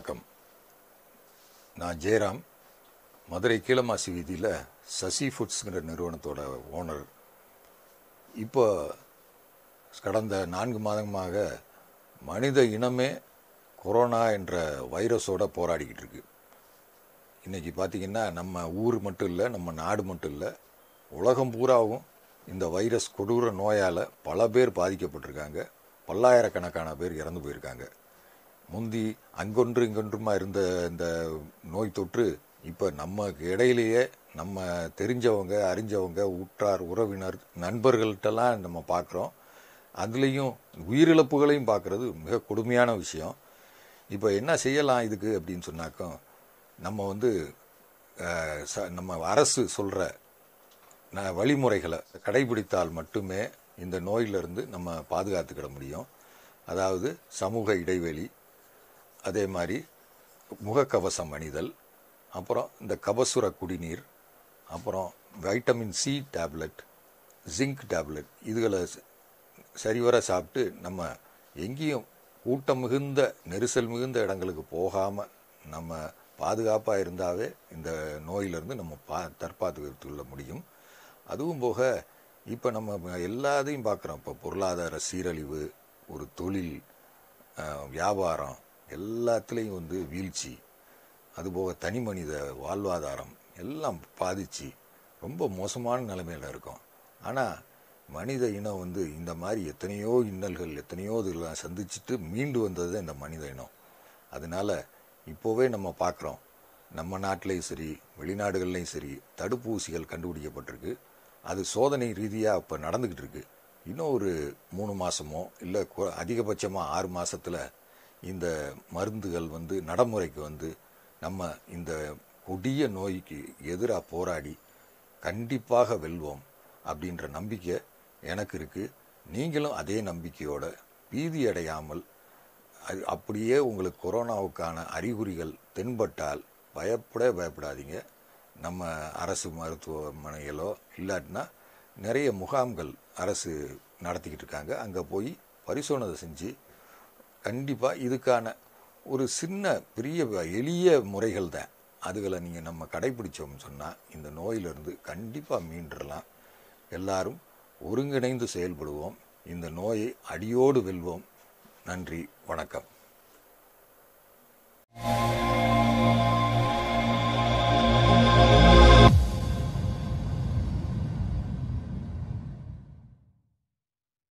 வணக்கம் நான் ஜெயராம் மதுரை கீழமாசி வீதியில் சசி ஃபுட்ஸுங்கிற நிறுவனத்தோட ஓனர் இப்போ கடந்த நான்கு மாதமாக மனித இனமே கொரோனா என்ற வைரஸோடு போராடிக்கிட்டு இருக்கு இன்றைக்கி பார்த்திங்கன்னா நம்ம ஊர் மட்டும் இல்லை நம்ம நாடு மட்டும் இல்லை உலகம் பூராவும் இந்த வைரஸ் கொடூர நோயால் பல பேர் பாதிக்கப்பட்டிருக்காங்க பல்லாயிரக்கணக்கான பேர் இறந்து போயிருக்காங்க முந்தி அங்கொன்று இங்கொன்றுமா இருந்த இந்த நோய் தொற்று இப்போ நம்ம இடையிலேயே நம்ம தெரிஞ்சவங்க அறிஞ்சவங்க உற்றார் உறவினர் நண்பர்கள்ட்டெல்லாம் நம்ம பார்க்குறோம் அதுலேயும் உயிரிழப்புகளையும் பார்க்குறது மிக கொடுமையான விஷயம் இப்போ என்ன செய்யலாம் இதுக்கு அப்படின்னு சொன்னாக்கோ நம்ம வந்து ச நம்ம அரசு சொல்கிற ந வழிமுறைகளை கடைபிடித்தால் மட்டுமே இந்த நோயிலிருந்து நம்ம பாதுகாத்துக்கிட முடியும் அதாவது சமூக இடைவெளி அதே மாதிரி முகக்கவசம் அணிதல் அப்புறம் இந்த கபசுர குடிநீர் அப்புறம் vitamin C tablet zinc tablet இதுகளை சரிவர சாப்பிட்டு நம்ம எங்கேயும் கூட்டம் மிகுந்த நெரிசல் மிகுந்த இடங்களுக்கு போகாமல் நம்ம பாதுகாப்பாக இருந்தாவே இந்த நோயிலிருந்து நம்ம பா தற்பாத்து கொள்ள முடியும் அதுவும் போக இப்போ நம்ம எல்லாத்தையும் பார்க்குறோம் இப்போ பொருளாதார சீரழிவு ஒரு தொழில் வியாபாரம் எல்லாத்துலேயும் வந்து வீழ்ச்சி அதுபோக தனி மனித வாழ்வாதாரம் எல்லாம் பாதிச்சு ரொம்ப மோசமான நிலைமையில் இருக்கும் ஆனால் மனித இனம் வந்து இந்த மாதிரி எத்தனையோ இன்னல்கள் எத்தனையோ இதெல்லாம் சந்திச்சுட்டு மீண்டு வந்தது இந்த மனித இனம் அதனால் இப்போவே நம்ம பார்க்குறோம் நம்ம நாட்டிலையும் சரி வெளிநாடுகள்லையும் சரி தடுப்பூசிகள் கண்டுபிடிக்கப்பட்டிருக்கு அது சோதனை ரீதியாக இப்போ நடந்துக்கிட்டு இருக்குது இன்னும் ஒரு மூணு மாதமோ இல்லை அதிகபட்சமாக ஆறு மாதத்தில் இந்த மருந்துகள் வந்து நடைமுறைக்கு வந்து நம்ம இந்த கொடிய நோய்க்கு எதிராக போராடி கண்டிப்பாக வெல்வோம் அப்படின்ற நம்பிக்கை எனக்கு இருக்குது நீங்களும் அதே நம்பிக்கையோட பீதி அடையாமல் அது அப்படியே உங்களுக்கு கொரோனாவுக்கான அறிகுறிகள் தென்பட்டால் பயப்பட பயப்படாதீங்க நம்ம அரசு மருத்துவமனைகளோ இல்லாட்டினா நிறைய முகாம்கள் அரசு நடத்திக்கிட்டு இருக்காங்க அங்கே போய் பரிசோதனை செஞ்சு கண்டிப்பாக இதுக்கான ஒரு சின்ன பெரிய எளிய முறைகள் தான் அதுகளை நீங்கள் நம்ம கடைபிடிச்சோம் சொன்னால் இந்த நோயிலிருந்து கண்டிப்பாக மீண்டுடலாம் எல்லாரும் ஒருங்கிணைந்து செயல்படுவோம் இந்த நோயை அடியோடு வெல்வோம் நன்றி வணக்கம்